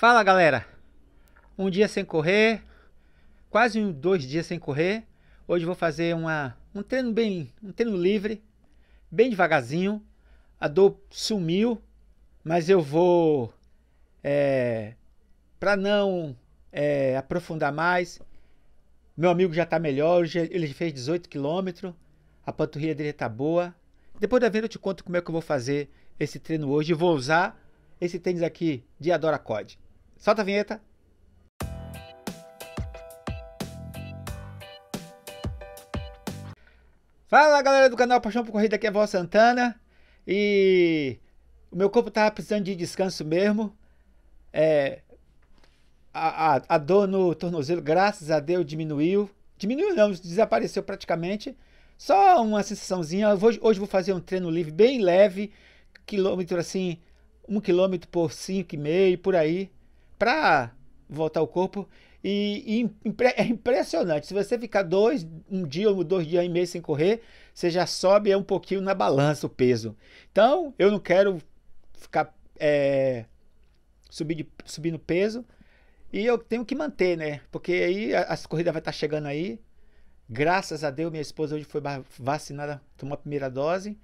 Fala galera, um dia sem correr, quase dois dias sem correr. Hoje vou fazer uma, um treino bem, um treino livre, bem devagarzinho. A dor sumiu, mas eu vou, é, para não é, aprofundar mais. Meu amigo já está melhor, ele fez 18 km, a panturrilha dele está boa. Depois da venda eu te conto como é que eu vou fazer esse treino hoje. Eu vou usar esse tênis aqui de Code. Solta a vinheta. Fala galera do canal Paixão por Corrida, aqui é Val Santana e o meu corpo tava precisando de descanso mesmo. É, a, a, a dor no tornozelo, graças a Deus, diminuiu. Diminuiu não, desapareceu praticamente. Só uma sensaçãozinha. Vou, hoje vou fazer um treino livre bem leve, quilômetro assim, um quilômetro por cinco e meio, por aí para voltar o corpo. E, e impre, é impressionante. Se você ficar dois, um dia ou dois dias e meio sem correr, você já sobe um pouquinho na balança o peso. Então, eu não quero ficar é, subir subindo peso. E eu tenho que manter, né? Porque aí as corridas vai estar tá chegando aí. Graças a Deus, minha esposa hoje foi vacinada, tomou a primeira dose.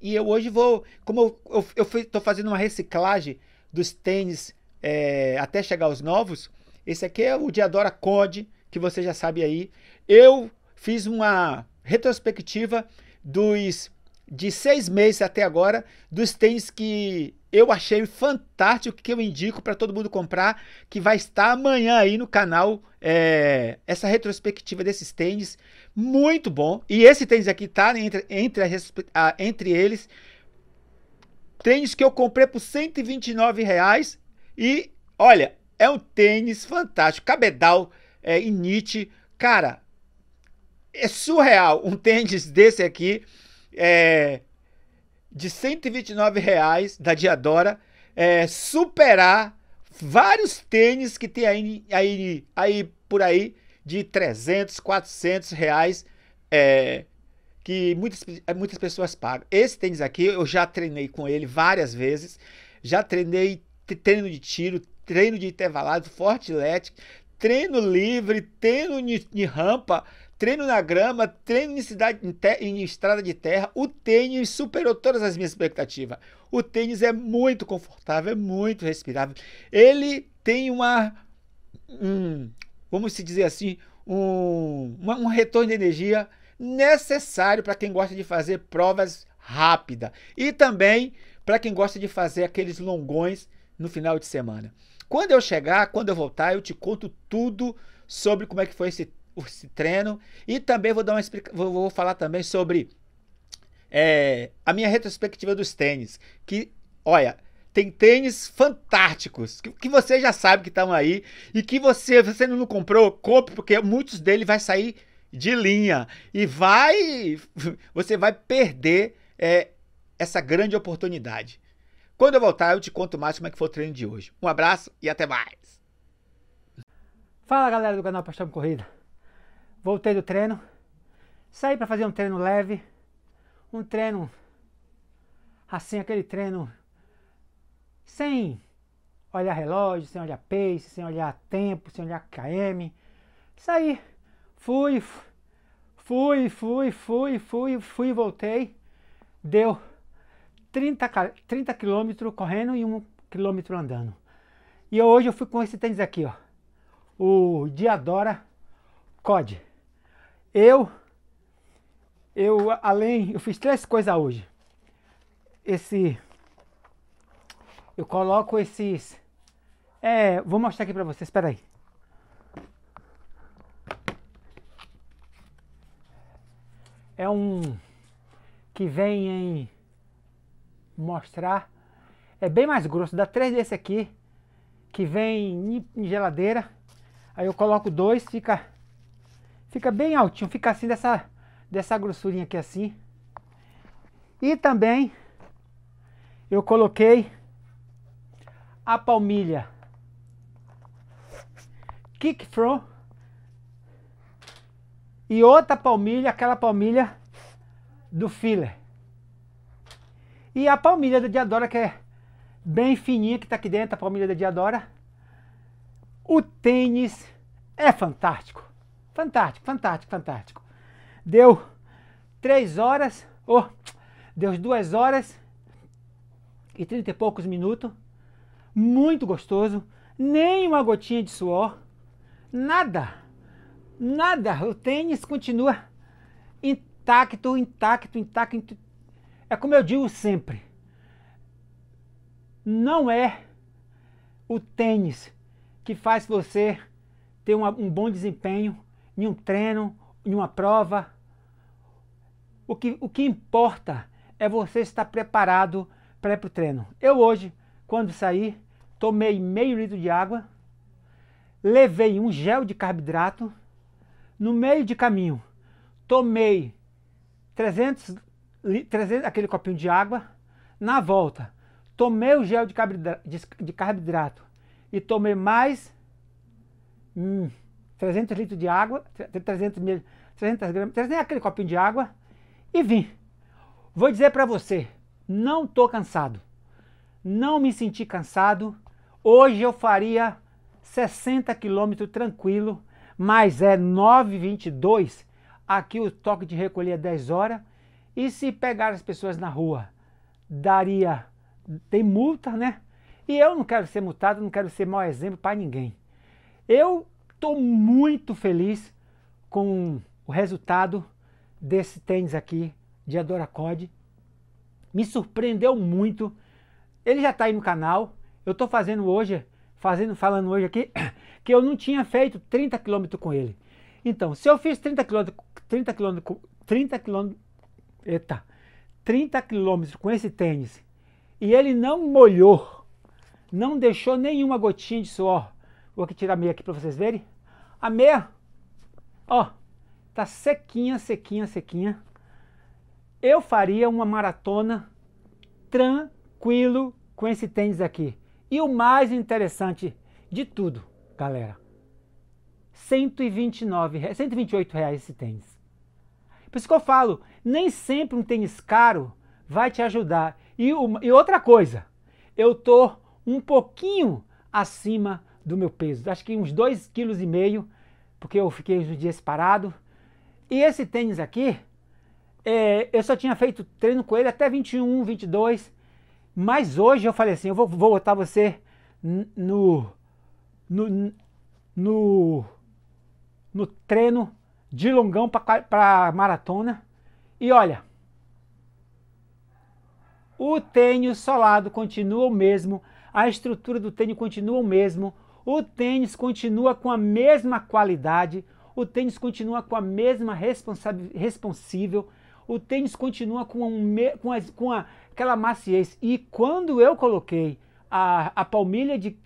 E eu hoje vou, como eu, estou eu fazendo uma reciclagem dos tênis é, até chegar os novos. Esse aqui é o Diadora Code, que você já sabe aí. Eu fiz uma retrospectiva dos de seis meses até agora, dos tênis que eu achei fantástico, que eu indico para todo mundo comprar, que vai estar amanhã aí no canal, é, essa retrospectiva desses tênis, muito bom, e esse tênis aqui tá entre, entre, entre eles, tênis que eu comprei por 129 reais e, olha, é um tênis fantástico. Cabedal é, e Nietzsche. Cara, é surreal. Um tênis desse aqui é, de 129 reais da Diadora é, superar vários tênis que tem aí, aí, aí por aí de 300, 400 reais é, que muitas, muitas pessoas pagam. Esse tênis aqui eu já treinei com ele várias vezes, já treinei treino de tiro, treino de intervalado, forte fortilete, treino livre, treino de rampa, treino na grama, treino em, cidade, em, te, em estrada de terra. O tênis superou todas as minhas expectativas. O tênis é muito confortável, é muito respirável. Ele tem uma. Um, vamos se dizer assim, um, um retorno de energia necessário para quem gosta de fazer provas rápidas. E também para quem gosta de fazer aqueles longões no final de semana. Quando eu chegar, quando eu voltar, eu te conto tudo sobre como é que foi esse, esse treino e também vou dar uma vou, vou falar também sobre é, a minha retrospectiva dos tênis, que olha, tem tênis fantásticos que, que você já sabe que estão aí e que você você não comprou, compre porque muitos dele vai sair de linha e vai você vai perder é, essa grande oportunidade. Quando eu voltar, eu te conto mais como é que foi o treino de hoje. Um abraço e até mais. Fala galera do canal Paixão Corrida. Voltei do treino. Saí para fazer um treino leve. Um treino assim, aquele treino sem olhar relógio, sem olhar pace, sem olhar tempo, sem olhar KM. Saí, fui, fui, fui, fui, fui, fui, fui voltei. Deu 30, 30 correndo e um quilômetro andando. E hoje eu fui com esse tênis aqui, ó. O Diadora COD. Eu, eu além, eu fiz três coisas hoje. Esse, eu coloco esses, é, vou mostrar aqui pra vocês, espera aí. É um que vem em mostrar. É bem mais grosso, dá três desse aqui, que vem em geladeira. Aí eu coloco dois, fica, fica bem altinho, fica assim dessa, dessa grossurinha aqui assim. E também eu coloquei a palmilha Kick From e outra palmilha, aquela palmilha do filler. E a palmilha da Diadora, que é bem fininha, que está aqui dentro, a palmilha da Diadora. O tênis é fantástico. Fantástico, fantástico, fantástico. Deu 3 horas, ou oh, deu 2 horas e 30 e poucos minutos. Muito gostoso. Nem uma gotinha de suor. Nada. Nada. O tênis continua intacto, intacto, intacto, é como eu digo sempre: não é o tênis que faz você ter uma, um bom desempenho em um treino, em uma prova. O que, o que importa é você estar preparado para ir para o treino. Eu hoje, quando saí, tomei meio litro de água, levei um gel de carboidrato, no meio de caminho tomei 300 300, aquele copinho de água. Na volta, tomei o gel de carboidrato, de, de carboidrato e tomei mais hum, 300 litros de água, 300 mil, 300 gramas, 300, aquele copinho de água e vim. Vou dizer para você, não tô cansado. Não me senti cansado. Hoje eu faria 60 quilômetros tranquilo, mas é 9:22. Aqui o toque de recolher é 10 horas. E se pegar as pessoas na rua, daria, tem multa, né? E eu não quero ser multado, não quero ser mau exemplo para ninguém. Eu estou muito feliz com o resultado desse tênis aqui de Adoracode. Me surpreendeu muito. Ele já está aí no canal. Eu estou fazendo hoje, fazendo, falando hoje aqui, que eu não tinha feito 30 km com ele. Então, se eu fiz 30 km, 30 km, 30 km, eita, 30 quilômetros com esse tênis e ele não molhou, não deixou nenhuma gotinha de suor. Vou aqui tirar a meia aqui para vocês verem. A meia, ó, tá sequinha, sequinha, sequinha. Eu faria uma maratona tranquilo com esse tênis aqui. E o mais interessante de tudo, galera, 129, 128 reais esse tênis. Por isso que eu falo, nem sempre um tênis caro vai te ajudar. E, uma, e outra coisa, eu tô um pouquinho acima do meu peso, acho que uns 2,5 kg, porque eu fiquei uns dias parado. E esse tênis aqui, é, eu só tinha feito treino com ele até 21, 22, mas hoje eu falei assim, eu vou, vou botar você no, no, no, no treino de longão para maratona. E olha, o tênis solado continua o mesmo, a estrutura do tênis continua o mesmo, o tênis continua com a mesma qualidade, o tênis continua com a mesma responsável o tênis continua com, um, com, as, com a, aquela maciez. E quando eu coloquei a, a palmilha de.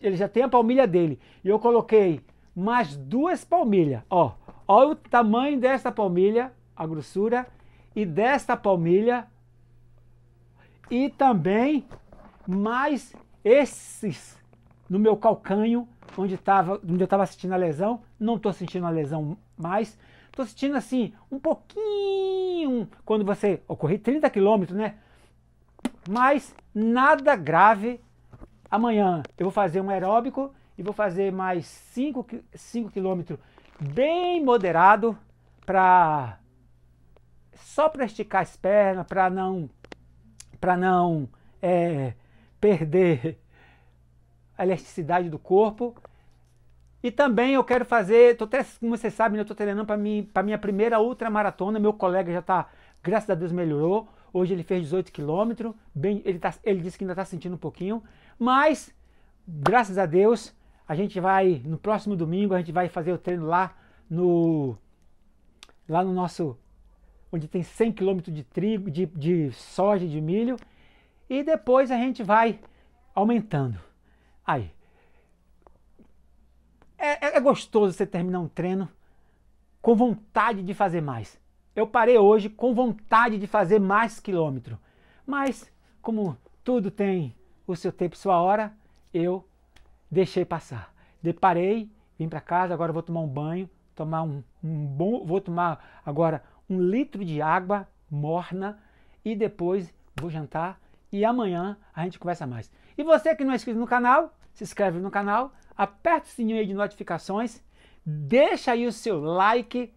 Ele já tem a palmilha dele, e eu coloquei mais duas palmilhas, ó Olha o tamanho desta palmilha, a grossura, e desta palmilha, e também mais esses no meu calcanho, onde, tava, onde eu estava sentindo a lesão. Não estou sentindo a lesão mais. Estou sentindo assim, um pouquinho, quando você ocorrer 30 quilômetros, né? Mas nada grave. Amanhã eu vou fazer um aeróbico e vou fazer mais 5 quilômetros bem moderado para só para esticar as pernas, para não para não é, perder a elasticidade do corpo. E também eu quero fazer, tô até, como vocês sabem, né, eu estou treinando para mim, para minha primeira maratona Meu colega já está, graças a Deus, melhorou. Hoje ele fez 18 quilômetros, ele, tá, ele disse que ainda está sentindo um pouquinho, mas graças a Deus a gente vai, no próximo domingo, a gente vai fazer o treino lá no, lá no nosso, onde tem 100 km de trigo, de, de soja, de milho. E depois a gente vai aumentando. Aí. É, é, é gostoso você terminar um treino com vontade de fazer mais. Eu parei hoje com vontade de fazer mais quilômetro. Mas, como tudo tem o seu tempo e sua hora, eu deixei passar. Deparei, vim para casa, agora vou tomar um banho, tomar um, um bom, vou tomar agora um litro de água morna e depois vou jantar e amanhã a gente conversa mais. E você que não é inscrito no canal, se inscreve no canal, aperta o sininho aí de notificações, deixa aí o seu like,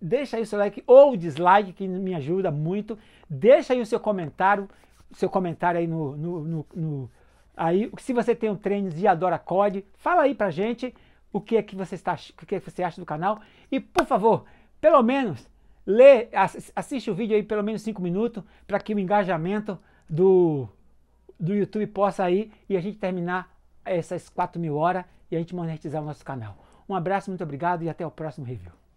deixa aí o seu like ou dislike que me ajuda muito, deixa aí o seu comentário, seu comentário aí no, no, no, no Aí, se você tem um treino e adora COD, fala aí pra gente o que é que você está, o que, é que você acha do canal e por favor, pelo menos lê, assiste o vídeo aí pelo menos 5 minutos para que o engajamento do do YouTube possa aí e a gente terminar essas 4 mil horas e a gente monetizar o nosso canal. Um abraço, muito obrigado e até o próximo review.